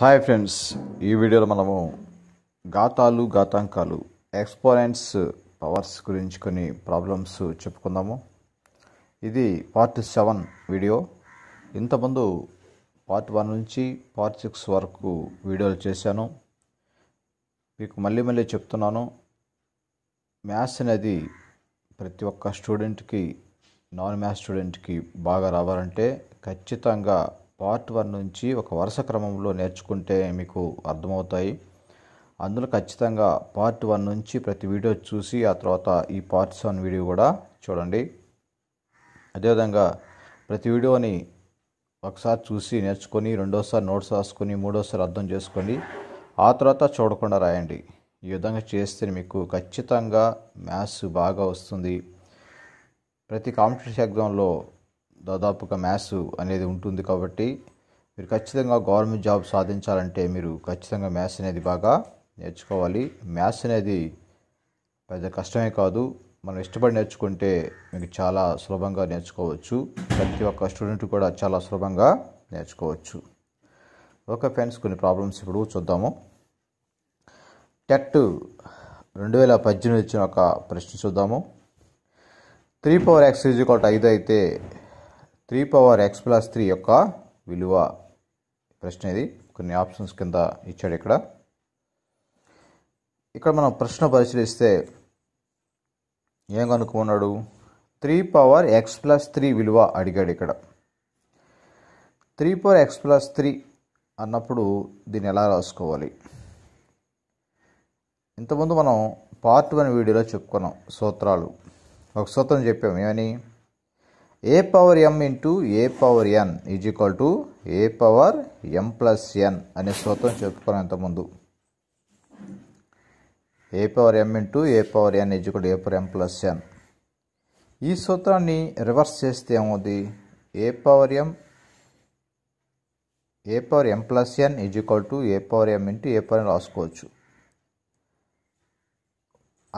hi friends ఈ వీడియోలో మనము గాతాలు గాతాంకాలు ఎక్స్పోరెంట్స్ పవర్స్ గురించి కొన్ని ప్రాబ్లమ్స్ చెప్పుకుందాము ఇది పార్ట్ సెవెన్ వీడియో ఇంతకుముందు పార్ట్ వన్ నుంచి పార్ట్ సిక్స్ వరకు వీడియోలు చేశాను మీకు మళ్ళీ మళ్ళీ చెప్తున్నాను మ్యాథ్స్ అనేది ప్రతి ఒక్క స్టూడెంట్కి నాన్ మ్యాథ్స్ స్టూడెంట్కి బాగా రావాలంటే ఖచ్చితంగా పార్ట్ వన్ నుంచి ఒక వరుస క్రమంలో నేర్చుకుంటే మీకు అర్థమవుతాయి అందులో ఖచ్చితంగా పార్ట్ వన్ నుంచి ప్రతి వీడియో చూసి ఆ తర్వాత ఈ పార్ట్స్ వన్ వీడియో కూడా చూడండి అదేవిధంగా ప్రతి వీడియోని ఒకసారి చూసి నేర్చుకొని రెండోసారి నోట్స్ రాసుకొని మూడోసారి అర్థం చేసుకోండి ఆ తర్వాత చూడకుండా రాయండి ఈ విధంగా చేస్తే మీకు ఖచ్చితంగా మ్యాథ్స్ బాగా వస్తుంది ప్రతి కాంపిటీషన్ ఎగ్జామ్లో దాదాపుగా మ్యాథ్స్ అనేది ఉంటుంది కాబట్టి మీరు ఖచ్చితంగా గవర్నమెంట్ జాబ్ సాధించాలంటే మీరు ఖచ్చితంగా మ్యాథ్స్ అనేది బాగా నేర్చుకోవాలి మ్యాథ్స్ అనేది పెద్ద కష్టమే కాదు మనం ఇష్టపడి నేర్చుకుంటే మీకు చాలా సులభంగా నేర్చుకోవచ్చు ప్రతి ఒక్క స్టూడెంట్ కూడా చాలా సులభంగా నేర్చుకోవచ్చు ఓకే ఫ్రెండ్స్ కొన్ని ప్రాబ్లమ్స్ ఇప్పుడు చూద్దాము టెట్ రెండు వేల పద్దెనిమిది ఇచ్చిన ఒక ప్రశ్న చూద్దాము త్రీ పవర్ ఎక్స్ ఈజ్ ఐదు అయితే three power x plus three యొక్క విలువ ప్రశ్న ఇది కొన్ని ఆప్షన్స్ కింద ఇచ్చాడు ఇక్కడ ఇక్కడ మనం ప్రశ్న పరిశీలిస్తే ఏం కనుక్కున్నాడు three power x plus three విలువ అడిగాడు ఇక్కడ three power x plus three అన్నప్పుడు దీన్ని ఎలా రాసుకోవాలి ఇంతకుముందు మనం పార్ట్ వన్ వీడియోలో చెప్పుకున్నాం సూత్రాలు ఒక సూత్రం చెప్పాము ఏమని a power m into a power n is equal to a power m plus n అనే సూత్రం చెప్పుకున్నాం ఇంతకుముందు a power m into a power n is equal to a power m plus n ఈ సూత్రాన్ని రివర్స్ చేస్తే ఏమవుతుంది a power m a power m plus n is equal to a power m into a power n రాసుకోవచ్చు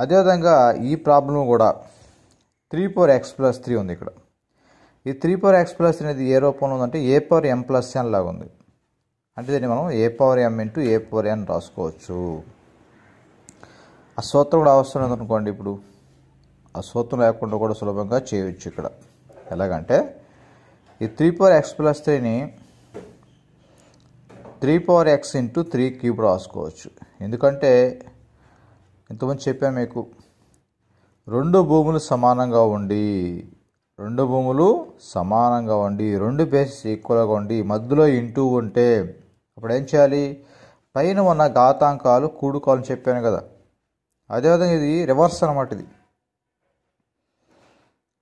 అదేవిధంగా ఈ problem కూడా three power x plus three ఉంది ఇక్కడ ఈ త్రీ పవర్ ఎక్స్ ప్లస్ అనేది ఏ రూపంలో ఉందంటే ఏ పవర్ ఎం ప్లస్ ఎన్ లాగా ఉంది అంటే దీన్ని మనం a power m into a power n రాసుకోవచ్చు ఆ సూత్రం కూడా అవసరం లేదనుకోండి ఇప్పుడు ఆ సూత్రం లేకుండా కూడా సులభంగా చేయవచ్చు ఇక్కడ ఎలాగంటే ఈ త్రీ పవర్ ఎక్స్ ప్లస్ త్రీని three power x into three cube రాసుకోవచ్చు ఎందుకంటే ఇంతకుముందు చెప్పాను మీకు రెండు భూములు సమానంగా ఉండి రెండు భూములు సమానంగా ఉండి రెండు బేసెస్ ఈక్వల్గా ఉండి మధ్యలో ఇంటూ ఉంటే అప్పుడు ఏం చేయాలి పైన ఉన్న ఘాతాంకాలు కూడుకోవాలని చెప్పాను కదా అదేవిధంగా ఇది రివర్స్ అనమాట ఇది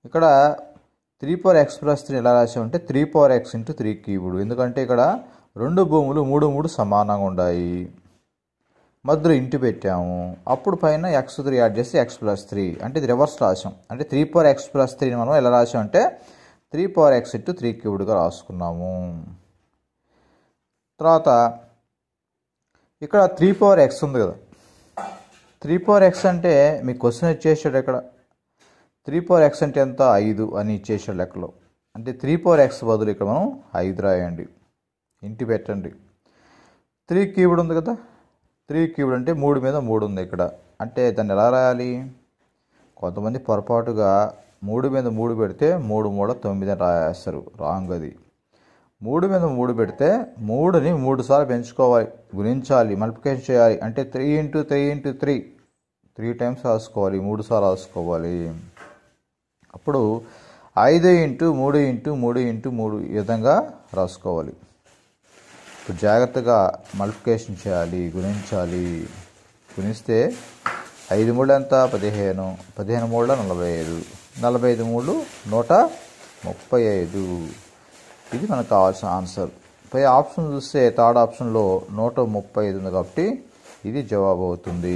ఇక్కడ three power x plus three ఎలా రాసామంటే three power x into three cubed ఎందుకంటే ఇక్కడ రెండు భూములు మూడు మూడు సమానంగా ఉన్నాయి మధ్యలో ఇంటి పెట్టాము అప్పుడు పైన ఎక్స్ త్రీ యాడ్ చేసి ఎక్స్ ప్లస్ త్రీ అంటే ఇది రివర్స్ రాసాం అంటే త్రీ పవర్ ఎక్స్ ప్లస్ త్రీని మనం ఎలా రాసాం అంటే three power x into three క్యూబ్డ్గా రాసుకున్నాము తర్వాత ఇక్కడ త్రీ పవర్ ఎక్స్ ఉంది కదా త్రీ పవర్ ఎక్స్ అంటే మీ క్వశ్చన్ ఇచ్చేసాడు ఇక్కడ త్రీ పవర్ ఎక్స్ అంటే ఎంత ఐదు అని ఇచ్చేసాడు లెక్కలో అంటే త్రీ పవర్ ఎక్స్ బదులు ఇక్కడ మనం ఐదు రాయండి ఇంటి పెట్టండి త్రీ క్యూబ్డ్ ఉంది కదా త్రీ క్యూబ్డ్ అంటే మూడు మీద మూడు ఉంది ఇక్కడ అంటే దాన్ని ఎలా రాయాలి కొంతమంది పొరపాటుగా మూడు మీద మూడు పెడితే మూడు మూడ తొమ్మిది అని రాయేస్తారు రాంగ్ అది మూడు మీద మూడు పెడితే మూడుని మూడు సార్లు పెంచుకోవాలి గుణించాలి మల్టిప్లికేషన్ చేయాలి అంటే three into three into three three times రాసుకోవాలి మూడు సార్లు రాసుకోవాలి అప్పుడు ఐదు ఇంటూ మూడు ఇంటూ మూడు ఇంటూ మూడు విధంగా రాసుకోవాలి ఇప్పుడు జాగ్రత్తగా మల్టిఫికేషన్ చేయాలి గుణించాలి గుణిస్తే ఐదు మూడు ఎంత పదిహేను పదిహేను మూడు నలభై ఐదు నలభై ఐదు మూడు నూట ముప్పై ఐదు ఇది మనకు కావాల్సిన ఆన్సర్ పై ఆప్షన్ చూస్తే థర్డ్ ఆప్షన్లో నూట ముప్పై ఐదు ఉంది కాబట్టి ఇది జవాబు అవుతుంది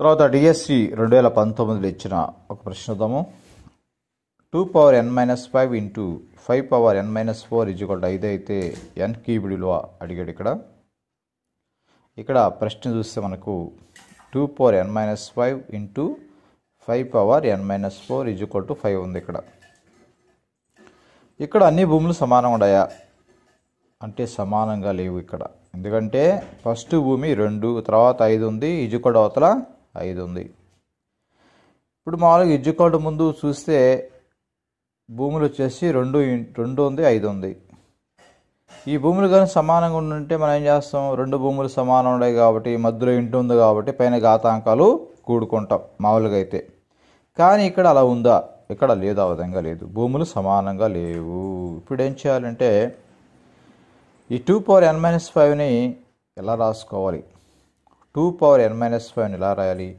తర్వాత డిఎస్సి రెండు వేల పంతొమ్మిదిలో ఇచ్చిన ఒక ప్రశ్నతము two power n minus five into five power n minus four is equal ఐదు అయితే ఎన్ క్యూబ్ విలువ అడిగాడు ఇక్కడ ఇక్కడ ప్రశ్న చూస్తే మనకు two power n minus five into five power n minus four is equal to five ఉంది ఇక్కడ ఇక్కడ అన్ని భూములు సమానం ఉన్నాయా అంటే సమానంగా లేవు ఇక్కడ ఎందుకంటే ఫస్ట్ భూమి రెండు తర్వాత ఐదు ఉంది ఇజుకోడ్ అవతల ఐదు ఉంది ఇప్పుడు మామూలుగా ఇజుకోడ్ ముందు చూస్తే భూములు వచ్చేసి రెండు రెండు ఉంది ఐదు ఉంది ఈ భూములు కానీ సమానంగా ఉంటే మనం ఏం చేస్తాం రెండు భూములు సమానం ఉన్నాయి కాబట్టి మధ్యలో ఇంటి ఉంది కాబట్టి పైన ఘాతాంకాలు కూడుకుంటాం మామూలుగా అయితే కానీ ఇక్కడ అలా ఉందా ఇక్కడ లేదు ఆ విధంగా లేదు భూములు సమానంగా లేవు ఇప్పుడు ఏం చేయాలంటే ఈ టూ పవర్ ఎన్ మైనస్ ఫైవ్ని ఎలా రాసుకోవాలి టూ పవర్ ఎన్ మైనస్ ఫైవ్ని ఎలా రాయాలి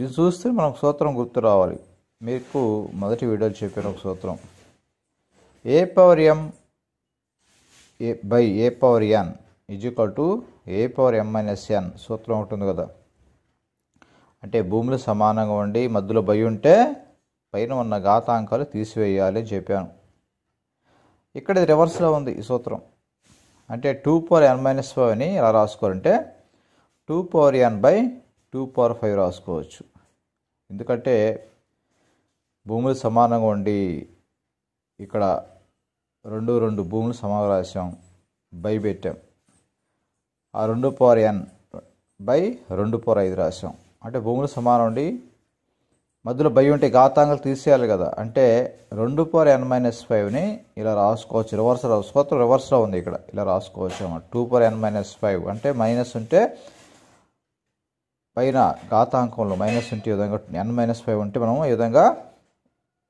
ఇది చూస్తే మనకు సూత్రం గుర్తు రావాలి మీకు మొదటి వీడియోలు చెప్పిన ఒక సూత్రం a power m a by a power n is equal to a power m minus n సూత్రం ఉంటుంది కదా అంటే భూములు సమానంగా ఉండి మధ్యలో బై ఉంటే పైన ఉన్న ఘాతాంకాలు తీసివేయాలి అని చెప్పాను ఇక్కడ ఇది రివర్స్లో ఉంది ఈ సూత్రం అంటే two power n minus five అని ఎలా రాసుకోవాలంటే two power n by two power five రాసుకోవచ్చు ఎందుకంటే భూములు సమానంగా ఉండి ఇక్కడ రెండు రెండు భూములు సమావేశం బై పెట్టాం ఆ రెండు పవర్ ఎన్ బై రెండు పవర్ ఐదు రాశాం అంటే భూములు సమానం ఉండి మధ్యలో బై ఉంటే ఘాతాంగాలు తీసేయాలి కదా అంటే రెండు పవర్ ఎన్ మైనస్ ఫైవ్ని ఇలా రాసుకోవచ్చు రివర్స్ రాసుకోవచ్చు రివర్స్లో ఉంది ఇక్కడ ఇలా రాసుకోవచ్చు two power n minus five అంటే మైనస్ ఉంటే పైన ఘాతాంకంలో మైనస్ ఉంటే ఈ విధంగా ఎన్ మైనస్ ఫైవ్ ఉంటే మనం ఈ విధంగా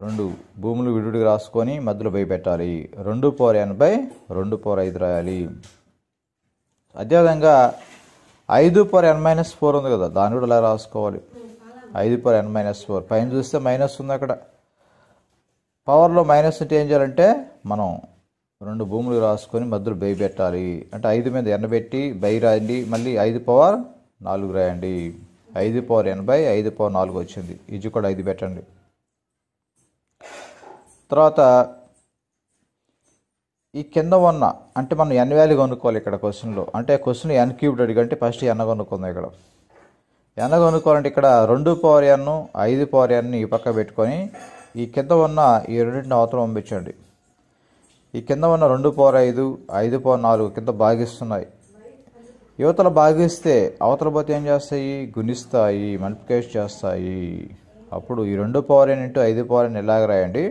రెండు భూములు విడివిడిగా రాసుకొని మధ్యలో పోయి పెట్టాలి రెండు పోర్ ఎనభై రెండు పోర్ ఐదు రాయాలి అదేవిధంగా ఐదు పోర్ ఎన్ మైనస్ ఫోర్ ఉంది కదా దాన్ని కూడా అలా రాసుకోవాలి ఐదు పోర్ ఎన్ మైనస్ ఫోర్ పైన చూస్తే మైనస్ ఉంది అక్కడ పవర్లో మైనస్ అంటే ఏం చేయాలంటే మనం రెండు భూములు రాసుకొని మధ్యలో బై పెట్టాలి అంటే ఐదు మీద ఎన్న పెట్టి బై రాయండి మళ్ళీ ఐదు పవర్ నాలుగు రాయండి ఐదు పవర్ ఎనభై ఐదు పవర్ నాలుగు వచ్చింది ఇది కూడా ఐదు పెట్టండి తర్వాత ఈ కింద ఉన్న అంటే మనం ఎన్ వాల్యూ కొనుక్కోవాలి ఇక్కడ క్వశ్చన్లో అంటే క్వశ్చన్ ఎన్ క్యూబ్డ్ అడిగంటే ఫస్ట్ ఎన్న కొనుక్కుంది ఇక్కడ ఎన్న కొనుక్కోవాలంటే ఇక్కడ రెండు పవర్ ఎన్ను ఐదు పవర్ ఎన్ను ఈ పక్క పెట్టుకొని ఈ కింద ఉన్న ఈ రెండింటిని అవతలం పంపించండి ఈ కింద ఉన్న రెండు పవర్ ఐదు ఐదు పవర్ నాలుగు కింద భాగిస్తున్నాయి యువతలు భాగిస్తే అవతల పోతే ఏం చేస్తాయి గుణిస్తాయి మల్టిప్లికేషన్ చేస్తాయి అప్పుడు ఈ రెండు పవర్ ఎన్ ఇంటూ ఐదు పవర్ ఎన్ ఇలాగ రాయండి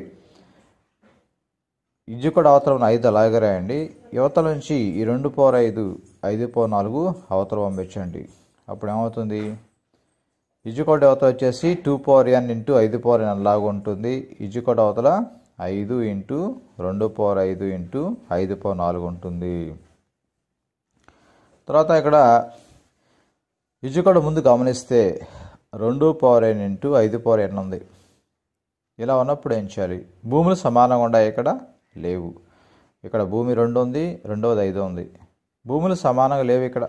ఇజ్జుకడ అవతల ఉన్న ఐదు అలాగే రాయండి యువతల నుంచి ఈ రెండు పోర్ ఐదు ఐదు పో నాలుగు అవతల పంపించండి అప్పుడు ఏమవుతుంది ఇజ్జుకోడ్ అవతల వచ్చేసి టూ పవర్ ఎన్ ఇంటూ ఐదు పవర్ ఎన్ లాగా ఉంటుంది ఇజ్జుకోడ్ అవతల ఐదు ఇంటూ రెండు పవర్ ఐదు ఇంటూ ఐదు పవర్ నాలుగు ఉంటుంది తర్వాత ఇక్కడ ఇజ్జుకోడ్ ముందు గమనిస్తే రెండు పవర్ ఎన్ ఇంటూ ఐదు పవర్ ఎన్ ఉంది ఇలా ఉన్నప్పుడు ఏం చేయాలి భూములు సమానంగా ఉన్నాయి ఇక్కడ లేవు ఇక్కడ భూమి రెండు ఉంది రెండవది ఐదు ఉంది భూములు సమానంగా లేవు ఇక్కడ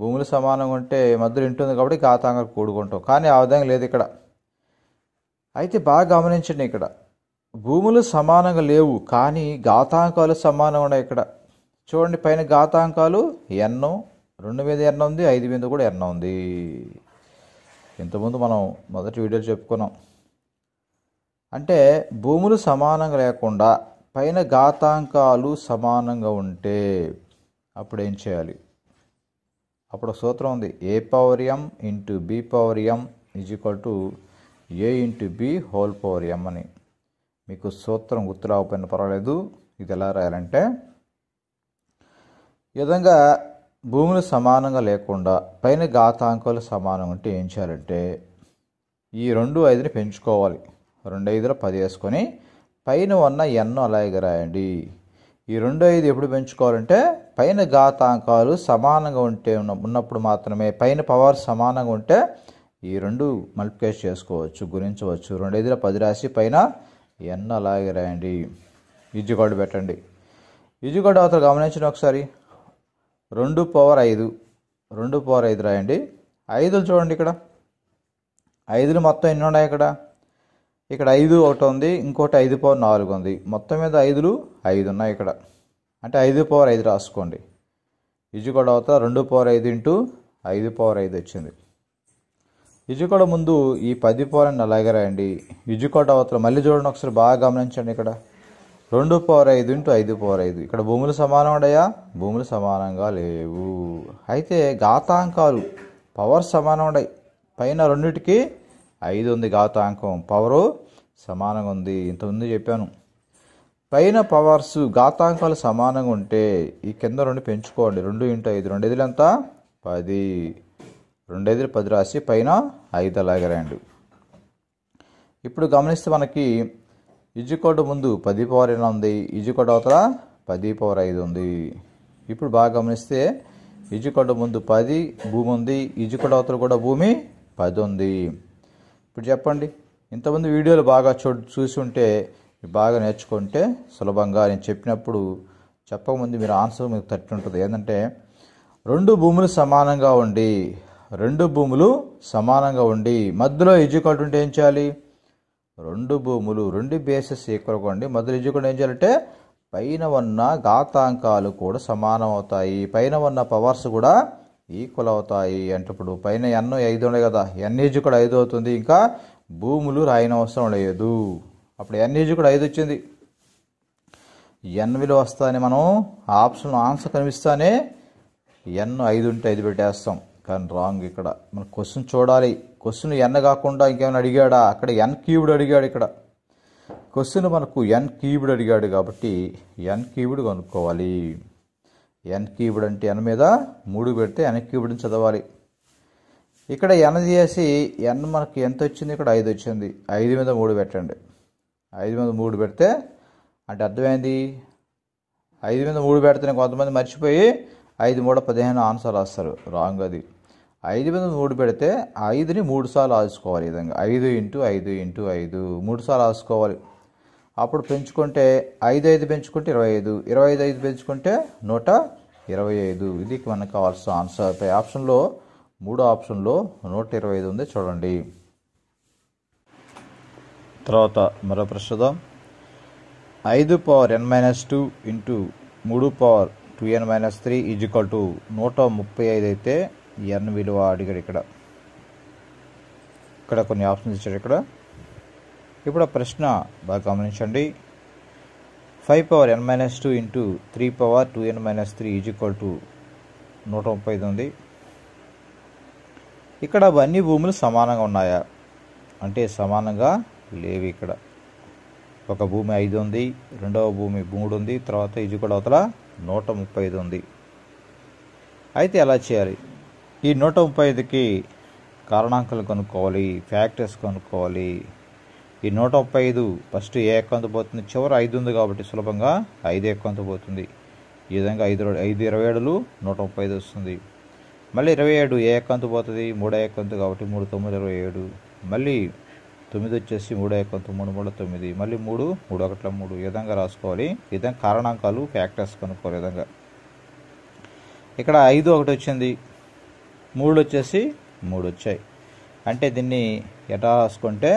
భూములు సమానంగా ఉంటే మధ్యలో ఇంటుంది కాబట్టి కాతాంగా కూడుకుంటాం కానీ ఆ విధంగా లేదు ఇక్కడ అయితే బాగా గమనించండి ఇక్కడ భూములు సమానంగా లేవు కానీ ఘాతాంకాలు సమానంగా ఉన్నాయి ఇక్కడ చూడండి పైన ఘాతాంకాలు ఎన్నో రెండు మీద ఎన్న ఉంది ఐదు మీద కూడా ఎన్న ఉంది ఇంతకుముందు మనం మొదటి వీడియో చెప్పుకున్నాం అంటే భూములు సమానంగా లేకుండా పైన ఘాతాంకాలు సమానంగా ఉంటే అప్పుడు ఏం చేయాలి అప్పుడు సూత్రం ఉంది a power m into b power m is equal to a into b whole power m అని మీకు సూత్రం గుర్తు పర్వాలేదు ఇది ఎలా రాయాలంటే ఈ విధంగా భూములు సమానంగా లేకుండా పైన ఘాతాంకాలు సమానం అంటే ఏం చేయాలంటే ఈ రెండు ఐదుని పెంచుకోవాలి రెండు ఐదుల పది వేసుకొని పైన ఉన్న ఎన్నో అలాగే రాయండి ఈ రెండు ఐదు ఎప్పుడు పెంచుకోవాలంటే పైన ఘాతాంకాలు సమానంగా ఉంటే ఉన్నప్పుడు మాత్రమే పైన పవర్ సమానంగా ఉంటే ఈ రెండు మల్టిప్లికేషన్ చేసుకోవచ్చు గుణించవచ్చు రెండు ఐదుల పది రాసి పైన ఎన్ను అలాగే రాయండి ఈజుగాడు పెట్టండి ఈజుగాడు అవతల గమనించిన ఒకసారి రెండు పవర్ ఐదు రెండు పవర్ ఐదు రాయండి ఐదులు చూడండి ఇక్కడ ఐదులు మొత్తం ఎన్ని ఉన్నాయి ఇక్కడ ఇక్కడ ఐదు ఒకటి ఉంది ఇంకోటి ఐదు పవర్ నాలుగు ఉంది మొత్తం మీద ఐదులు ఐదు ఉన్నాయి ఇక్కడ అంటే ఐదు పవర్ ఐదు రాసుకోండి ఇది కూడా అవుతా రెండు పవర్ ఐదు ఇంటూ ఐదు పవర్ ఐదు వచ్చింది ఇది కూడా ముందు ఈ పది పవర్ అని అలాగే రాయండి ఇది కూడా అవతల మళ్ళీ చూడండి ఒకసారి బాగా గమనించండి ఇక్కడ రెండు పవర్ ఐదు ఇంటూ ఐదు పవర్ ఐదు ఇక్కడ భూములు సమానం ఉన్నాయా భూములు సమానంగా లేవు అయితే ఘాతాంకాలు పవర్ సమానం ఉన్నాయి పైన రెండింటికి ఐదు ఉంది ఘాతాంకం పవరు సమానంగా ఉంది ఇంత ఉంది చెప్పాను పైన పవర్స్ ఘాతాంకాలు సమానంగా ఉంటే ఈ కింద రెండు పెంచుకోండి రెండు ఇంటూ ఐదు రెండు ఎదురు ఎంత పది రెండు ఎదురు పది రాసి పైన ఐదు అలాగే రండి ఇప్పుడు గమనిస్తే మనకి ఇజ్జికోడ్ ముందు పది పవర్ ఎలా ఉంది ఇజ్జికోడ్ అవతల పది పవర్ ఐదు ఉంది ఇప్పుడు బాగా గమనిస్తే ఇజ్జికోడ్ ముందు పది భూమి ఉంది ఇజ్జికోడ్ అవతల కూడా భూమి పది ఉంది ఇప్పుడు చెప్పండి ఇంతమంది వీడియోలు బాగా చూ చూసి ఉంటే బాగా నేర్చుకుంటే సులభంగా నేను చెప్పినప్పుడు చెప్పకముందు మీరు ఆన్సర్ మీకు తట్టి ఉంటుంది ఏంటంటే రెండు భూములు సమానంగా ఉండి రెండు భూములు సమానంగా ఉండి మధ్యలో ఇజ్జుకల్ ఉంటే ఏం చేయాలి రెండు భూములు రెండు బేసెస్ ఈక్వల్ ఉండి మధ్యలో ఇజ్జుకల్ ఏం చేయాలంటే పైన ఉన్న ఘాతాంకాలు కూడా సమానం అవుతాయి పైన ఉన్న పవర్స్ కూడా ఈక్వల్ అవుతాయి అంటప్పుడు పైన ఎన్ ఐదు ఉండే కదా ఎన్ కూడా ఐదు అవుతుంది ఇంకా భూములు రాయనవసరం లేదు అప్పుడు ఎన్ఏజీ కూడా ఐదు వచ్చింది ఎన్ విలువ వస్తాయని మనం ఆప్షన్ ఆన్సర్ కనిపిస్తానే ఎన్ ఐదు ఉంటే ఐదు పెట్టేస్తాం కానీ రాంగ్ ఇక్కడ మన క్వశ్చన్ చూడాలి క్వశ్చన్ ఎన్ కాకుండా ఇంకేమైనా అడిగాడా అక్కడ ఎన్ క్యూబ్డ్ అడిగాడు ఇక్కడ క్వశ్చన్ మనకు ఎన్ క్యూబ్డ్ అడిగాడు కాబట్టి ఎన్ క్యూబ్డ్ కనుక్కోవాలి ఎన్ క్యూబ్డ్ అంటే ఎన్ మీద మూడు పెడితే ఎన్ క్యూబ్డ్ని చదవాలి ఇక్కడ ఎన్ చేసి ఎన్ మనకి ఎంత వచ్చింది ఇక్కడ ఐదు వచ్చింది ఐదు మీద మూడు పెట్టండి ఐదు మీద మూడు పెడితే అంటే అర్థమైంది ఐదు మీద మూడు పెడితేనే కొంతమంది మర్చిపోయి ఐదు మూడు పదిహేను ఆన్సర్ రాస్తారు రాంగ్ అది ఐదు మీద మూడు పెడితే ఐదుని మూడు సార్లు ఆసుకోవాలి ఈ విధంగా ఐదు ఇంటూ ఐదు ఇంటూ ఐదు మూడు సార్లు ఆసుకోవాలి అప్పుడు పెంచుకుంటే ఐదు ఐదు పెంచుకుంటే ఇరవై ఐదు ఇరవై ఐదు ఐదు పెంచుకుంటే నూట ఇరవై ఐదు ఇది మనకు కావాల్సిన ఆన్సర్ పై ఆప్షన్లో మూడో ఆప్షన్లో నూట ఇరవై ఐదు ఉంది చూడండి తర్వాత మరో ప్రస్తుతం ఐదు power n minus two into మూడు power two n minus three is equal to నూట ముప్పై ఐదు అయితే ఎన్ విలువ అడిగాడు ఇక్కడ ఇక్కడ కొన్ని ఆప్షన్స్ ఇచ్చాడు ఇక్కడ ఇప్పుడు ప్రశ్న బాగా గమనించండి five power n minus two into three power two n minus three is equal to నూట ముప్పై ఐదు ఉంది ఇక్కడ అవన్నీ భూములు సమానంగా ఉన్నాయా అంటే సమానంగా లేవు ఇక్కడ ఒక భూమి ఐదు ఉంది రెండవ భూమి మూడు ఉంది తర్వాత ఇది కూడా అవతల నూట ముప్పై ఐదు ఉంది అయితే ఎలా చేయాలి ఈ నూట ముప్పై ఐదుకి కారణాంకాలు కనుక్కోవాలి ఫ్యాక్టర్స్ కనుక్కోవాలి ఈ నూట ముప్పై ఐదు ఫస్ట్ ఏ అకౌంట్ పోతుంది చివరి ఐదు ఉంది కాబట్టి సులభంగా ఐదు అకౌంట్ పోతుంది ఈ విధంగా ఐదు ఐదు ఇరవై ఏడులు నూట ముప్పై ఐదు వస్తుంది మళ్ళీ ఇరవై ఏడు ఏ అకౌంట్ పోతుంది మూడో అకౌంట్ కాబట్టి మూడు తొమ్మిది ఇరవై ఏడు మళ్ళీ తొమ్మిది వచ్చేసి మూడో అకౌంట్ మూడు మూడు తొమ్మిది మళ్ళీ మూడు మూడు ఒకట్ల మూడు ఈ విధంగా రాసుకోవాలి ఈ విధంగా కారణాంకాలు ఫ్యాక్టర్స్ కనుక్కోవాలి విధంగా ఇక్కడ ఐదు ఒకటి వచ్చింది మూడు వచ్చేసి మూడు వచ్చాయి అంటే దీన్ని ఎట రాసుకుంటే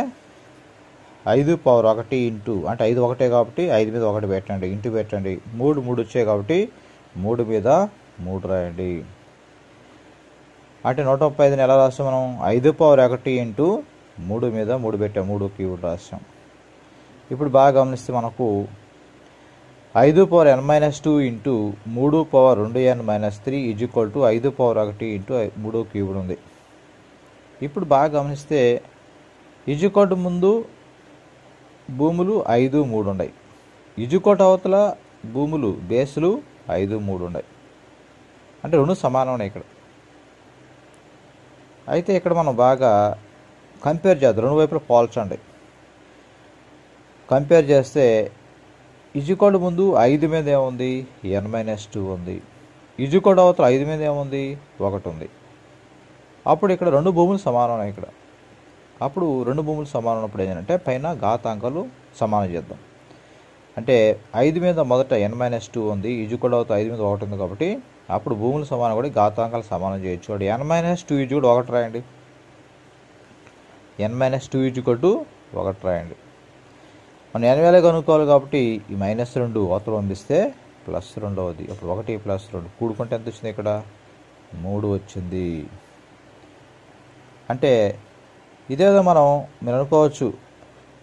ఐదు పవర్ ఒకటి ఇంటూ అంటే ఐదు ఒకటే కాబట్టి ఐదు మీద ఒకటి పెట్టండి ఇంటూ పెట్టండి మూడు మూడు వచ్చాయి కాబట్టి మూడు మీద మూడు రాయండి అంటే నూట ముప్పై ఐదుని ఎలా రాస్తాం మనం ఐదు పవర్ ఒకటి ఇంటూ మూడు మీద మూడు పెట్టాం మూడు కీవర్డ్ రాసాం ఇప్పుడు బాగా గమనిస్తే మనకు ఐదు power n minus two into మూడు పవర్ రెండు n minus three is equal to ఐదు పవర్ ఒకటి ఇంటూ మూడు క్యూబ్డ్ ఉంది ఇప్పుడు బాగా గమనిస్తే ఈజ్ ఈక్వల్ టు ముందు భూములు ఐదు మూడు ఉన్నాయి ఇజుకోట అవతల భూములు బేసులు ఐదు మూడు ఉన్నాయి అంటే రెండు సమానం ఉన్నాయి ఇక్కడ అయితే ఇక్కడ మనం బాగా కంపేర్ చేద్దాం రెండు వైపులా పోల్చండి కంపేర్ చేస్తే ఇజుకోడ్ ముందు ఐదు మీద ఏముంది ఎన్ మైనస్ టూ ఉంది ఇజుకోడ్ అవతల ఐదు మీద ఏముంది ఒకటి ఉంది అప్పుడు ఇక్కడ రెండు భూములు సమానం ఇక్కడ అప్పుడు రెండు భూములు సమానం అప్పుడు ఏంటంటే పైన ఘాతాంకాలు సమానం చేద్దాం అంటే ఐదు మీద మొదట ఎన్ మైనస్ టూ ఉంది ఈజ్వల్ కూడా ఐదు మీద ఒకటి ఉంది కాబట్టి అప్పుడు భూములు సమానం కూడా ఘాతాంకాలు సమానం చేయొచ్చు కాబట్టి ఎన్ మైనస్ టూ ఈజ్ కూడా ఒకటి రాయండి n minus two is two ఒకటి రాయండి మనం ఎన్ వేలే కనుక్కోవాలి కాబట్టి ఈ మైనస్ రెండు అవతల పంపిస్తే ప్లస్ రెండవది అప్పుడు ఒకటి ప్లస్ రెండు కూడుకుంటే ఎంత వచ్చింది ఇక్కడ మూడు వచ్చింది అంటే ఇదేదో మనం మిననుకోవచ్చు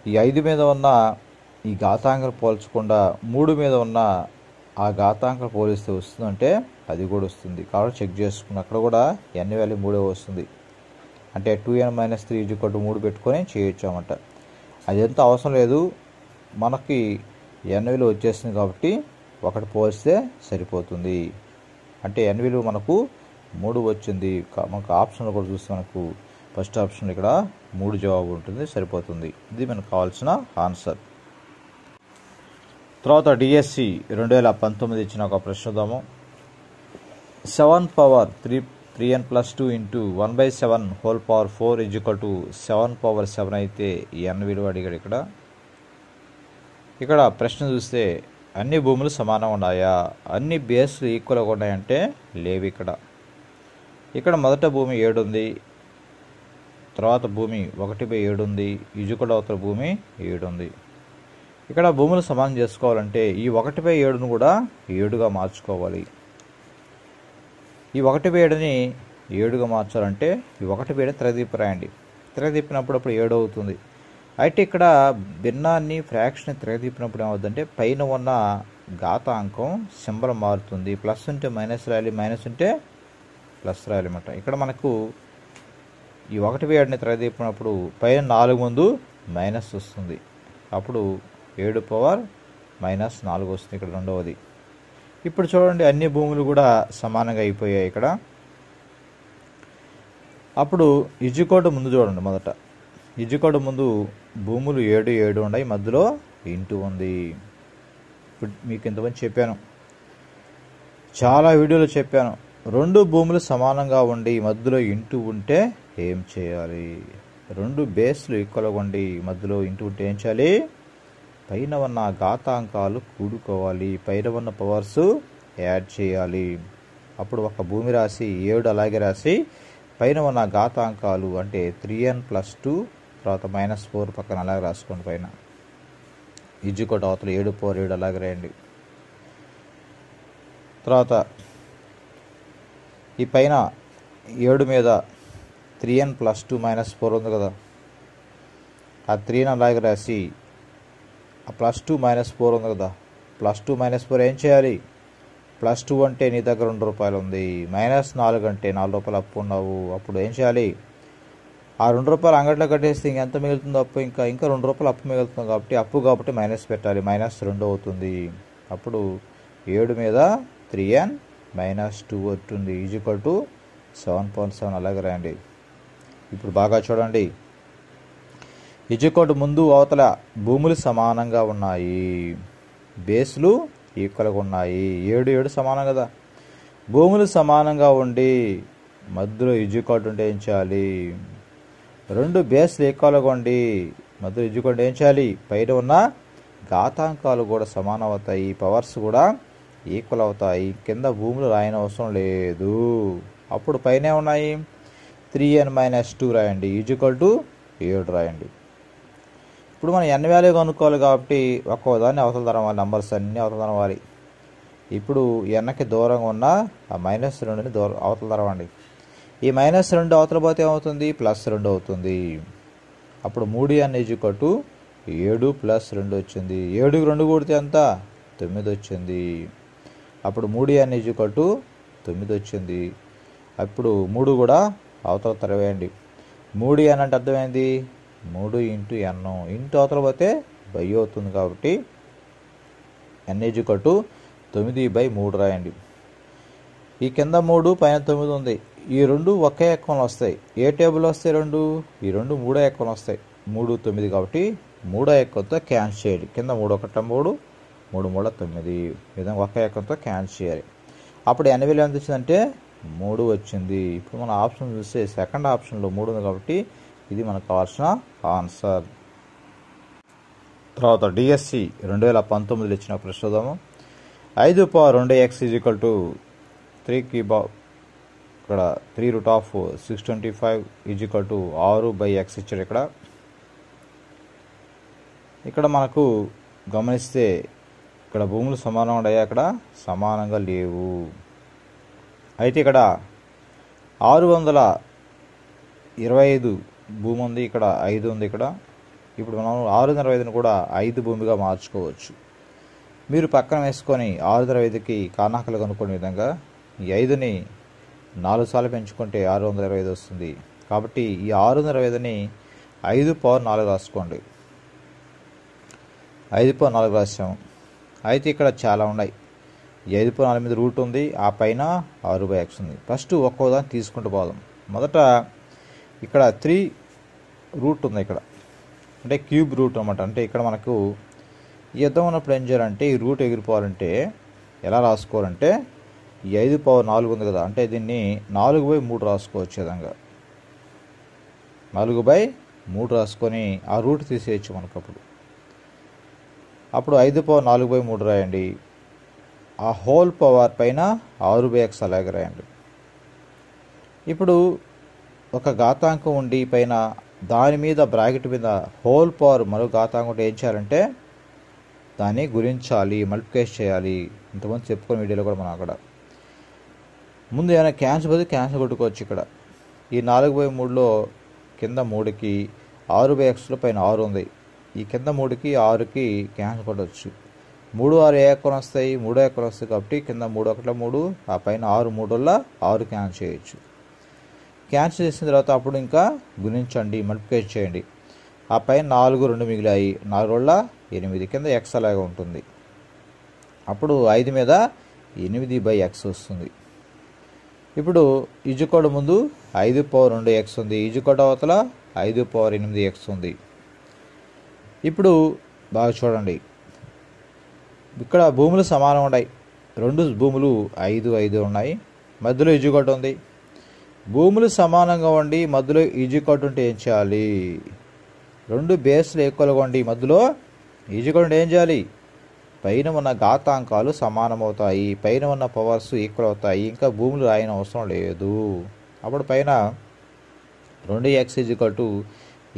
ఈ ఐదు మీద ఉన్న ఈ ఘాతాంకలు పోల్చకుండా మూడు మీద ఉన్న ఆ ఘాతాంకలు పోలిస్తే వస్తుందంటే అది కూడా వస్తుంది కాబట్టి చెక్ చేసుకున్న అక్కడ కూడా ఎన్ వాల్యూ మూడే వస్తుంది అంటే two n minus three is మూడు పెట్టుకొని చేయొచ్చు అన్నమాట అది ఎంత అవసరం లేదు మనకి ఎన్ విలువ వచ్చేసింది కాబట్టి ఒకటి పోలిస్తే సరిపోతుంది అంటే ఎన్ విలువ మనకు మూడు వచ్చింది మనకు ఆప్షన్లు కూడా చూస్తే మనకు ఫస్ట్ ఆప్షన్ ఇక్కడ మూడు జవాబు ఉంటుంది సరిపోతుంది ఇది మనకు కావాల్సిన ఆన్సర్ తర్వాత డిఎస్సి రెండు వేల పంతొమ్మిది ఇచ్చిన ఒక ప్రశ్న చూద్దాము seven power three three n plus two into one by seven whole power four equal to seven power seven అయితే ఎన్ విలువ అడిగాడు ఇక్కడ ఇక్కడ ప్రశ్న చూస్తే అన్ని భూములు సమానం ఉన్నాయా అన్ని బేస్లు ఈక్వల్గా ఉన్నాయంటే లేవు ఇక్కడ ఇక్కడ మొదట భూమి ఏడు ఉంది తర్వాత భూమి ఒకటి బై ఏడు ఉంది ఇజుకడ భూమి ఏడు ఉంది ఇక్కడ భూములు సమానం చేసుకోవాలంటే ఈ ఒకటి బై ఏడును కూడా ఏడుగా మార్చుకోవాలి ఈ ఒకటి బై ఏడుని ఏడుగా మార్చాలంటే ఈ ఒకటి బై ఏడు రాయండి తెరదీపినప్పుడు అప్పుడు ఏడు అవుతుంది అయితే ఇక్కడ భిన్నాన్ని ఫ్రాక్షన్ తెరదీపినప్పుడు ఏమవుతుందంటే పైన ఉన్న ఘాతాంకం సింబల్ మారుతుంది ప్లస్ ఉంటే మైనస్ రాయాలి మైనస్ ఉంటే ప్లస్ రాయాలి అన్నమాట ఇక్కడ మనకు ఈ ఒకటి వేడిని తెరదీపినప్పుడు పైన నాలుగు ముందు మైనస్ వస్తుంది అప్పుడు ఏడు పవర్ మైనస్ నాలుగు వస్తుంది ఇక్కడ రెండవది ఇప్పుడు చూడండి అన్ని భూములు కూడా సమానంగా అయిపోయాయి ఇక్కడ అప్పుడు ఇజ్జుకోట ముందు చూడండి మొదట ఇజ్జుకోట ముందు భూములు ఏడు ఏడు ఉన్నాయి మధ్యలో ఇంటూ ఉంది ఇప్పుడు మీకు ఇంతమంది చెప్పాను చాలా వీడియోలు చెప్పాను రెండు భూములు సమానంగా ఉండి మధ్యలో ఇంటూ ఉంటే ఏం చేయాలి రెండు బేస్లు ఇక్కలగొండి మధ్యలో ఇంటి ఉంటే ఏం చేయాలి పైన ఉన్న ఘాతాంకాలు కూడుకోవాలి పైన ఉన్న పవర్స్ యాడ్ చేయాలి అప్పుడు ఒక భూమి రాసి ఏడు అలాగే రాసి పైన ఉన్న ఘాతాంకాలు అంటే త్రీ ఎన్ ప్లస్ టూ తర్వాత మైనస్ ఫోర్ పక్కన అలాగే రాసుకోండి పైన ఇజ్జుకోట అవతల ఏడు ఫోర్ ఏడు అలాగే రాయండి తర్వాత ఈ పైన ఏడు మీద three n plus two minus four ఉంది కదా ఆ త్రీని అలాగే రాసి ఆ ప్లస్ టూ మైనస్ ఫోర్ ఉంది కదా ప్లస్ టూ మైనస్ ఫోర్ ఏం చేయాలి ప్లస్ టూ అంటే నీ దగ్గర రెండు రూపాయలు ఉంది మైనస్ నాలుగు అంటే నాలుగు రూపాయలు అప్పు ఉన్నావు అప్పుడు ఏం చేయాలి ఆ రెండు రూపాయలు అంగట్లో కట్టేస్తే ఇంకెంత మిగులుతుందో అప్పు ఇంకా ఇంకా రెండు రూపాయలు అప్పు మిగులుతుంది కాబట్టి అప్పు కాబట్టి మైనస్ పెట్టాలి మైనస్ రెండు అవుతుంది అప్పుడు ఏడు మీద త్రీ ఎన్ మైనస్ టూ వస్తుంది is equal to seven point seven అలాగే రాయండి ఇప్పుడు బాగా చూడండి ఇజుకోట్ ముందు అవతల భూములు సమానంగా ఉన్నాయి బేస్లు ఈక్వల్గా ఉన్నాయి ఏడు ఏడు సమానం కదా భూములు సమానంగా ఉండి మధ్యలో ఇజుకోట్ ఉంటే ఏం చేయాలి రెండు బేస్లు ఈక్వల్గా ఉండి మధ్యలో ఇజుకోట్ ఏం చేయాలి పైన ఉన్న ఘాతాంకాలు కూడా సమానం అవుతాయి పవర్స్ కూడా ఈక్వల్ అవుతాయి కింద భూములు రాయని అవసరం లేదు అప్పుడు పైన ఉన్నాయి త్రీ ఎన్ మైనస్ టూ రాయండి e ఈజ్ ఈక్వల్ టు ఏడు రాయండి ఇప్పుడు మనం ఎన్ వాల్యూ కనుక్కోవాలి కాబట్టి ఒక్కోదాన్ని అవతల తరం వాళ్ళ నెంబర్స్ అన్నీ అవతల తరం ఇప్పుడు ఎన్నకి దూరంగా ఉన్న ఆ మైనస్ రెండుని దూరం అవతల తరవండి ఈ మైనస్ రెండు అవతల పోతే ఏమవుతుంది ప్లస్ రెండు అవుతుంది అప్పుడు మూడు ఎన్ ఈజ్ ఈక్వల్ టు ఏడు ప్లస్ రెండు వచ్చింది ఏడుకి రెండు కొడితే ఎంత తొమ్మిది వచ్చింది అప్పుడు మూడు ఎన్ ఈజ్ ఈక్వల్ టు తొమ్మిది వచ్చింది అప్పుడు మూడు కూడా అవతల తరవేయండి మూడు ఎన్ అంటే అర్థమైంది మూడు ఇంటూ ఎన్ ఇంటూ అవతల పోతే బై అవుతుంది కాబట్టి ఎన్ కట్టు తొమ్మిది బై మూడు రాయండి ఈ కింద మూడు పైన తొమ్మిది ఉంది ఈ రెండు ఒకే ఎక్కలు వస్తాయి ఏ టేబుల్ వస్తాయి రెండు ఈ రెండు మూడో ఎక్కలు వస్తాయి మూడు తొమ్మిది కాబట్టి మూడో ఎక్కలతో క్యాన్సిల్ చేయాలి కింద మూడు ఒకట మూడు మూడు మూడో తొమ్మిది విధంగా ఒకే ఎక్కలతో క్యాన్సిల్ చేయాలి అప్పుడు ఎన్ విలువ ఎంత వచ్చిందంటే మూడు వచ్చింది ఇప్పుడు మన ఆప్షన్ చూస్తే సెకండ్ ఆప్షన్లో మూడు ఉంది కాబట్టి ఇది మనకు కావాల్సిన ఆన్సర్ తర్వాత డిఎస్సి రెండు వేల పంతొమ్మిదిలో ఇచ్చిన ప్రశ్న చూద్దాము ఐదు పవర్ రెండు ఎక్స్ ఈజ్వల్ టు కి బా ఇక్కడ three root of six twenty five equal to ఆరు బై ఎక్స్ ఇచ్చారు ఇక్కడ ఇక్కడ మనకు గమనిస్తే ఇక్కడ భూములు సమానంగా అయ్యాయి అక్కడ సమానంగా లేవు అయితే ఇక్కడ ఆరు వందల ఇరవై ఐదు భూమి ఉంది ఇక్కడ ఐదు ఉంది ఇక్కడ ఇప్పుడు మనం ఆరు వందల ఐదుని కూడా ఐదు భూమిగా మార్చుకోవచ్చు మీరు పక్కన వేసుకొని ఆరు వందల ఐదుకి కానాకలు కనుక్కునే విధంగా ఈ ఐదుని నాలుగు సార్లు పెంచుకుంటే ఆరు వందల ఇరవై ఐదు వస్తుంది కాబట్టి ఈ ఆరు వందల ఇరవై ఐదుని ఐదు పవర్ నాలుగు రాసుకోండి ఐదు పవర్ నాలుగు రాసాము అయితే ఇక్కడ చాలా ఉన్నాయి ఐదుపు నాలుగు మీద రూట్ ఉంది ఆ పైన ఆరు బై ఎక్స్ ఉంది ఫస్ట్ ఒక్కో దాన్ని తీసుకుంటూ పోదాం మొదట ఇక్కడ త్రీ రూట్ ఉంది ఇక్కడ అంటే క్యూబ్ రూట్ అనమాట అంటే ఇక్కడ మనకు యుద్ధం ఉన్నప్పుడు ఏం చేయాలంటే ఈ రూట్ ఎగిరిపోవాలంటే ఎలా రాసుకోవాలంటే ఈ ఐదు పవర్ నాలుగు ఉంది కదా అంటే దీన్ని నాలుగు బై మూడు రాసుకోవచ్చు విధంగా నాలుగు బై మూడు రాసుకొని ఆ రూట్ తీసేయచ్చు మనకు అప్పుడు అప్పుడు ఐదు పవర్ నాలుగు బై మూడు రాయండి ఆ హోల్ పవర్ పైన ఆరు బేక్స్ అలాగే రాయండి ఇప్పుడు ఒక ఘాతాంకం ఉండి పైన దాని మీద బ్రాకెట్ మీద హోల్ పవర్ మరో ఘాతాంకం ఏం చేయాలంటే దాన్ని గురించాలి మల్టిప్లికేషన్ చేయాలి ఇంతమంది చెప్పుకున్న వీడియోలో కూడా మనం అక్కడ ముందు ఏమైనా క్యాన్సర్ పోతే క్యాన్సిల్ కొట్టుకోవచ్చు ఇక్కడ ఈ నాలుగు బై మూడులో కింద మూడుకి ఆరు బై ఎక్స్లో పైన ఆరు ఉంది ఈ కింద మూడుకి ఆరుకి క్యాన్సిల్ కొట్టవచ్చు మూడు ఆరు ఏ ఎక్కడ వస్తాయి మూడో ఎక్కడ వస్తాయి కాబట్టి కింద మూడు ఒకటిలో మూడు ఆ పైన ఆరు మూడుల ఆరు క్యాన్సిల్ చేయొచ్చు క్యాన్సిల్ చేసిన తర్వాత అప్పుడు ఇంకా గుణించండి మల్టిప్లికేట్ చేయండి ఆ పైన నాలుగు రెండు మిగిలాయి నాలుగు వల్ల ఎనిమిది కింద ఎక్స్ అలాగే ఉంటుంది అప్పుడు ఐదు మీద ఎనిమిది బై ఎక్స్ వస్తుంది ఇప్పుడు ఈజుకోడ్ ముందు ఐదు పవర్ రెండు ఎక్స్ ఉంది ఈజుకోడ్ అవతల ఐదు పవర్ ఎనిమిది ఎక్స్ ఉంది ఇప్పుడు బాగా చూడండి ఇక్కడ భూములు సమానం ఉన్నాయి రెండు భూములు ఐదు ఐదు ఉన్నాయి మధ్యలో ఈజుకట్ ఉంది భూములు సమానంగా ఉండి మధ్యలో కట్టు ఉంటే ఏం చేయాలి రెండు బేస్లు ఎక్కువగా ఉండి మధ్యలో ఈజుకట్ ఉంటే ఏం చేయాలి పైన ఉన్న ఘాతాంకాలు సమానమవుతాయి పైన ఉన్న పవర్స్ ఈక్వల్ అవుతాయి ఇంకా భూములు రాయని అవసరం లేదు అప్పుడు పైన రెండు ఎక్స్ ఈజ్వల్ టు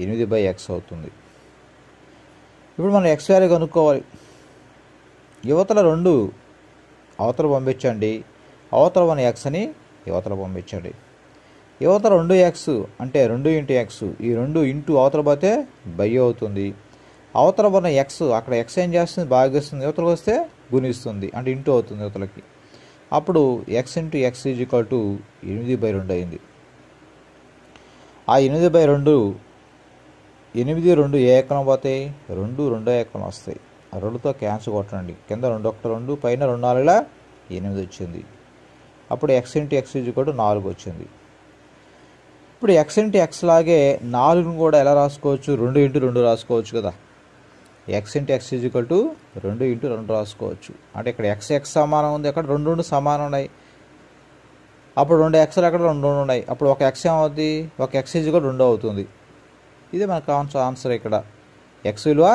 ఎనిమిది బై ఎక్స్ అవుతుంది ఇప్పుడు మనం ఎక్స్ వాల్యూ కనుక్కోవాలి యువతల రెండు అవతల పంపించండి అవతల వన్ అని యువతల పంపించండి యువత రెండు ఎక్స్ అంటే రెండు ఇంటూ ఎక్స్ ఈ రెండు ఇంటూ అవతల పోతే బై అవుతుంది అవతల ఉన్న ఎక్స్ అక్కడ ఎక్స్ ఏం చేస్తుంది భాగిస్తుంది యువతలకు వస్తే గుణిస్తుంది అంటే ఇంటూ అవుతుంది యువతలకి అప్పుడు x into x is equal to ఎనిమిది బై రెండు అయింది ఆ ఎనిమిది బై రెండు ఎనిమిది రెండు ఏ ఎక్కడం పోతాయి రెండు రెండో ఎక్కడం వస్తాయి రెండుతో క్యాన్సర్ కొట్టండి కింద రెండు ఒకటి రెండు పైన రెండు నాలుగుల ఎనిమిది వచ్చింది అప్పుడు ఎక్స్ ఇంటూ ఎక్స్ ఈజ్ కూడా నాలుగు వచ్చింది ఇప్పుడు ఎక్స్ ఇంటూ ఎక్స్ లాగే నాలుగును కూడా ఎలా రాసుకోవచ్చు రెండు ఇంటూ రెండు రాసుకోవచ్చు కదా x into x is equal to రెండు ఇంటూ రెండు రాసుకోవచ్చు అంటే ఇక్కడ ఎక్స్ ఎక్స్ సమానం ఉంది అక్కడ రెండు రెండు సమానం ఉన్నాయి అప్పుడు రెండు ఎక్స్లు అక్కడ రెండు రెండు ఉన్నాయి అప్పుడు ఒక ఎక్స్ ఏమవుతుంది ఒక ఎక్స్ ఈజ్ కూడా రెండు అవుతుంది ఇదే మన కాన్స్ ఆన్సర్ ఇక్కడ ఎక్స్ విలువ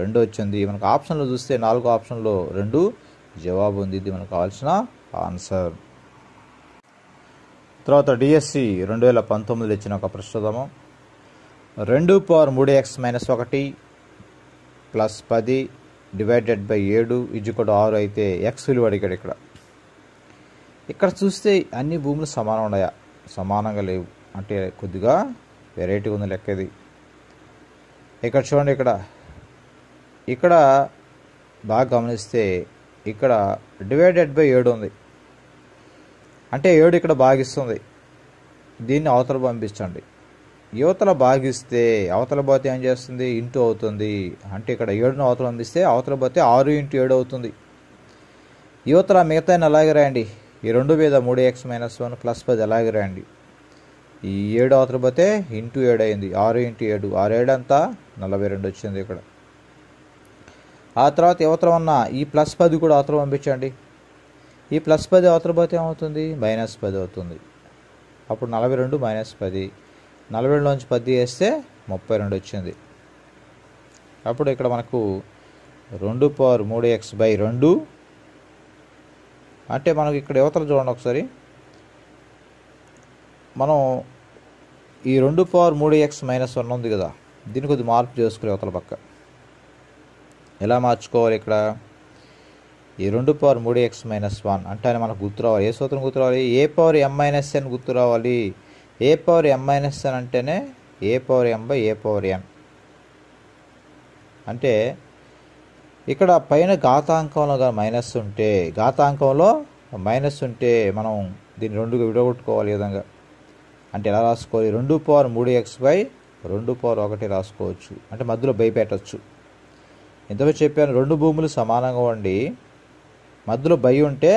రెండు వచ్చింది మనకు ఆప్షన్లో చూస్తే నాలుగు ఆప్షన్లో రెండు జవాబు ఉంది ఇది మనకు కావాల్సిన ఆన్సర్ తర్వాత డిఎస్సి రెండు వేల పంతొమ్మిదిలో ఇచ్చిన ఒక ప్రస్తుతము రెండు పవర్ మూడు ఎక్స్ మైనస్ ఒకటి ప్లస్ పది డివైడెడ్ బై ఏడు ఇజ్జుకోడు ఆరు అయితే ఎక్స్ విలువ అడిగాడు ఇక్కడ ఇక్కడ చూస్తే అన్ని భూములు సమానం ఉన్నాయా సమానంగా లేవు అంటే కొద్దిగా వెరైటీ ఉంది లెక్కది ఇక్కడ చూడండి ఇక్కడ ఇక్కడ బాగా గమనిస్తే ఇక్కడ డివైడెడ్ బై ఏడు ఉంది అంటే ఏడు ఇక్కడ భాగిస్తుంది దీన్ని అవతల పంపించండి యువతల భాగిస్తే అవతల పోతే ఏం చేస్తుంది ఇంటూ అవుతుంది అంటే ఇక్కడ ఏడును అవతల పంపిస్తే అవతల పోతే ఆరు ఇంటూ ఏడు అవుతుంది యువతల మిగతా అలాగే రాయండి ఈ రెండు మీద మూడు ఎక్స్ మైనస్ వన్ ప్లస్ పది అలాగే రాయండి ఈ ఏడు అవతల పోతే ఇంటూ ఏడు అయింది ఆరు ఇంటూ ఏడు ఆరు ఏడు అంతా నలభై రెండు వచ్చింది ఇక్కడ ఆ తర్వాత యువతలో ఉన్నా ఈ ప్లస్ పది కూడా అవతల పంపించండి ఈ ప్లస్ పది అవతల పోతే ఏమవుతుంది మైనస్ పది అవుతుంది అప్పుడు నలభై రెండు మైనస్ పది నలభై రెండులోంచి పది వేస్తే ముప్పై రెండు వచ్చింది అప్పుడు ఇక్కడ మనకు రెండు పవర్ మూడు ఎక్స్ బై రెండు అంటే మనకు ఇక్కడ యువతలు చూడండి ఒకసారి మనం ఈ రెండు పవర్ మూడు ఎక్స్ మైనస్ వన్ ఉంది కదా దీని కొద్ది మార్పు చేసుకుని యువతల పక్క ఎలా మార్చుకోవాలి ఇక్కడ ఈ రెండు పవర్ మూడు ఎక్స్ మైనస్ వన్ అంటే మనకు గుర్తు రావాలి ఏ సూత్రం గుర్తు రావాలి ఏ పవర్ ఎం మైనస్ ఎన్ గుర్తు రావాలి ఏ పవర్ ఎం మైనస్ ఎన్ అంటేనే a power m by a power n అంటే ఇక్కడ పైన ఘాతాంకంలో మైనస్ ఉంటే ఘాతాంకంలో మైనస్ ఉంటే మనం దీన్ని రెండుగా విడగొట్టుకోవాలి విధంగా అంటే ఎలా రాసుకోవాలి రెండు పవర్ మూడు ఎక్స్ బై రెండు పవర్ ఒకటి రాసుకోవచ్చు అంటే మధ్యలో భయపెట్టచ్చు ఇంతవరకు చెప్పాను రెండు భూములు సమానంగా ఉండి మధ్యలో భయ ఉంటే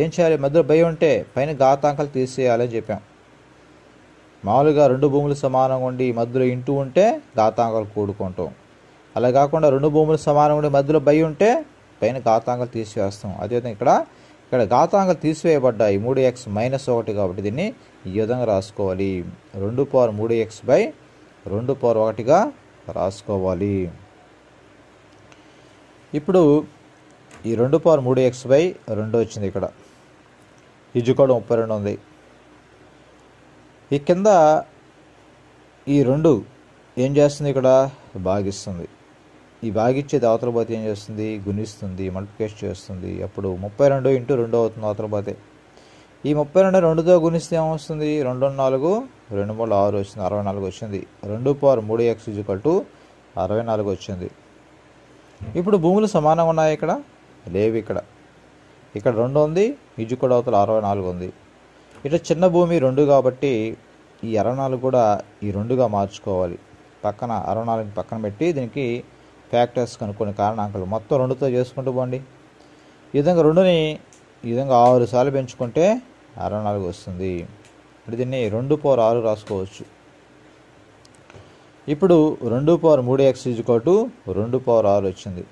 ఏం చేయాలి మధ్యలో భయ ఉంటే పైన గాతాంకాలు తీసేయాలని చెప్పాం మామూలుగా రెండు భూములు సమానంగా ఉండి మధ్యలో ఇంటూ ఉంటే గాతాంకాలు కూడుకుంటాం అలా కాకుండా రెండు భూములు సమానంగా ఉండి మధ్యలో భయ ఉంటే పైన గాతాంకాలు తీసివేస్తాం అదేవిధంగా ఇక్కడ ఇక్కడ ఘాతాంకాలు తీసివేయబడ్డాయి మూడు ఎక్స్ మైనస్ ఒకటి కాబట్టి దీన్ని ఈ విధంగా రాసుకోవాలి రెండు పవర్ మూడు ఎక్స్ బై రెండు పవర్ ఒకటిగా రాసుకోవాలి ఇప్పుడు ఈ రెండు పవర్ మూడు ఎక్స్ బై రెండు వచ్చింది ఇక్కడ కూడా ముప్పై రెండు ఉంది ఈ కింద ఈ రెండు ఏం చేస్తుంది ఇక్కడ భాగిస్తుంది ఈ భాగిచ్చేది అవతల పోతే ఏం చేస్తుంది గుణిస్తుంది మల్టిప్లికేషన్ చేస్తుంది అప్పుడు ముప్పై రెండు ఇంటూ రెండు అవుతుంది అవతల పోతే ఈ ముప్పై రెండు రెండుతో గుణిస్తే ఏమొస్తుంది రెండు నాలుగు రెండు మూడు ఆరు వచ్చింది అరవై నాలుగు వచ్చింది రెండు పవర్ మూడు ఎక్స్ ఇజుకల్ టు అరవై నాలుగు వచ్చింది ఇప్పుడు భూములు సమానంగా ఉన్నాయి ఇక్కడ లేవు ఇక్కడ ఇక్కడ రెండు ఉంది కూడా అవతల అరవై నాలుగు ఉంది ఇక్కడ చిన్న భూమి రెండు కాబట్టి ఈ అరవై నాలుగు కూడా ఈ రెండుగా మార్చుకోవాలి పక్కన అరవై నాలుగుని పక్కన పెట్టి దీనికి ఫ్యాక్టర్స్ కనుక్కునే కారణాంకాలు మొత్తం రెండుతో చేసుకుంటూ పోండి ఈ విధంగా రెండుని ఈ విధంగా ఆరు సార్లు పెంచుకుంటే అరవై నాలుగు వస్తుంది ఇప్పుడు దీన్ని రెండు పోర్ ఆరు రాసుకోవచ్చు ఇప్పుడు రెండు పవర్ మూడు ఎక్స్ ఇజుకోటు రెండు పవర్ ఆరు వచ్చింది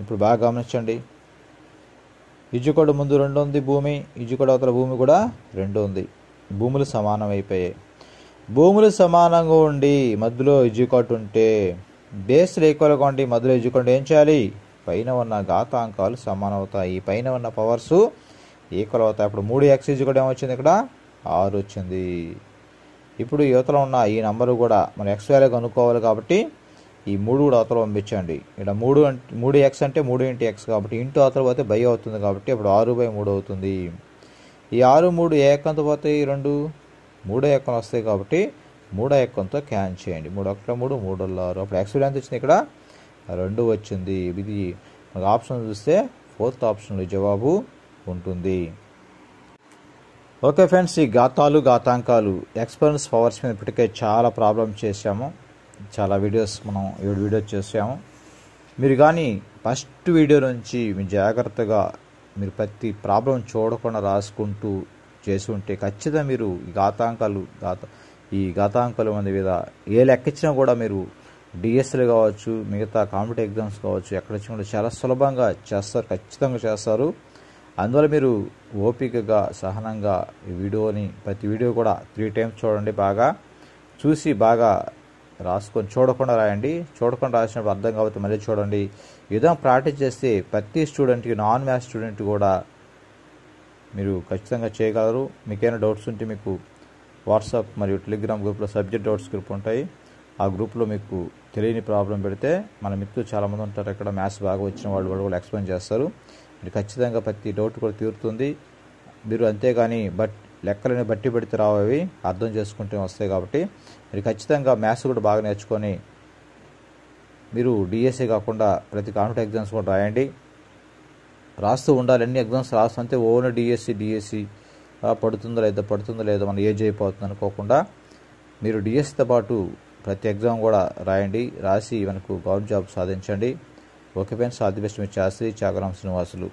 ఇప్పుడు బాగా గమనించండి ఇజుకోటు ముందు రెండు ఉంది భూమి ఇజుకోటు అవతల భూమి కూడా రెండు ఉంది భూములు సమానం అయిపోయాయి భూములు సమానంగా ఉండి మధ్యలో ఇజుకోటు ఉంటే బేస్ ఈక్వల్ కొండి మధ్యలో ఇజుకోటు ఏం చేయాలి పైన ఉన్న ఘాతాంకాలు సమానం అవుతాయి పైన ఉన్న పవర్స్ ఈక్వల్ అవుతాయి అప్పుడు మూడు ఎక్స్ ఇజుకోటు ఏమొచ్చింది ఇక్కడ ఆరు వచ్చింది ఇప్పుడు యువతలో ఉన్న ఈ నెంబరు కూడా మనం ఎక్స్ వాల్యూ కనుక్కోవాలి కాబట్టి ఈ మూడు కూడా అవతల పంపించండి ఇక్కడ మూడు అంటే మూడు ఎక్స్ అంటే మూడు ఇంటి ఎక్స్ కాబట్టి ఇంటూ అవతల పోతే బై అవుతుంది కాబట్టి అప్పుడు ఆరు బై మూడు అవుతుంది ఈ ఆరు మూడు ఏ ఎక్కంతో ఈ రెండు మూడో ఎక్కలు వస్తాయి కాబట్టి మూడో ఎక్కంతో క్యాన్ చేయండి మూడు ఒకటో మూడు మూడు ఆరు అప్పుడు ఎక్స్ ఎంత వచ్చింది ఇక్కడ రెండు వచ్చింది ఇది మనకు ఆప్షన్ చూస్తే ఫోర్త్ ఆప్షన్లో జవాబు ఉంటుంది ఓకే ఫ్రెండ్స్ ఈ గాతాలు గాతాంకాలు ఎక్స్పీరియన్స్ పవర్స్ మీద ఇప్పటికే చాలా ప్రాబ్లం చేసాము చాలా వీడియోస్ మనం ఏడు వీడియోస్ చేసాము మీరు కానీ ఫస్ట్ వీడియో నుంచి మీ జాగ్రత్తగా మీరు ప్రతి ప్రాబ్లం చూడకుండా రాసుకుంటూ చేసి ఉంటే ఖచ్చితంగా మీరు ఘాతాంకాలు గాత ఈ ఘాతాంకాలు మంది మీద ఏ లెక్కించినా కూడా మీరు డిఎస్ఎల్ కావచ్చు మిగతా కాంపిటేటివ్ ఎగ్జామ్స్ కావచ్చు ఎక్కడ వచ్చినా కూడా చాలా సులభంగా చేస్తారు ఖచ్చితంగా చేస్తారు అందువల్ల మీరు ఓపికగా సహనంగా ఈ వీడియోని ప్రతి వీడియో కూడా త్రీ టైమ్స్ చూడండి బాగా చూసి బాగా రాసుకొని చూడకుండా రాయండి చూడకుండా రాసినప్పుడు అర్థం కాబట్టి మళ్ళీ చూడండి ఏదో ప్రాక్టీస్ చేస్తే ప్రతి స్టూడెంట్కి నాన్ మ్యాథ్స్ స్టూడెంట్ కూడా మీరు ఖచ్చితంగా చేయగలరు మీకేమైనా డౌట్స్ ఉంటే మీకు వాట్సాప్ మరియు టెలిగ్రామ్ గ్రూప్లో సబ్జెక్ట్ డౌట్స్ గ్రూప్ ఉంటాయి ఆ గ్రూప్లో మీకు తెలియని ప్రాబ్లం పెడితే మన మిత్రులు చాలామంది ఉంటారు ఇక్కడ మ్యాథ్స్ బాగా వచ్చిన వాళ్ళు వాళ్ళు కూడా ఎక్స్ప్లెయిన్ చేస్తారు మీరు ఖచ్చితంగా ప్రతి డౌట్ కూడా తీరుతుంది మీరు అంతేగాని బట్ లెక్కలని బట్టి పెడితే రావవి అర్థం చేసుకుంటూ వస్తాయి కాబట్టి మీరు ఖచ్చితంగా మ్యాథ్స్ కూడా బాగా నేర్చుకొని మీరు డిఎస్ఏ కాకుండా ప్రతి కాన్ఫిడెంట్ ఎగ్జామ్స్ కూడా రాయండి రాస్తూ ఉండాలి అన్ని ఎగ్జామ్స్ రాస్తుంటే ఓన్ డిఎస్సి డిఎస్సి పడుతుందో లేదో పడుతుందో లేదో మనం ఏజ్ అయిపోతుంది అనుకోకుండా మీరు డిఎస్సితో పాటు ప్రతి ఎగ్జామ్ కూడా రాయండి రాసి మనకు గవర్నమెంట్ జాబ్ సాధించండి ఓకే పెన్స్ ఆల్ శాస్త్రి చాగరాం శ్రీనివాసులు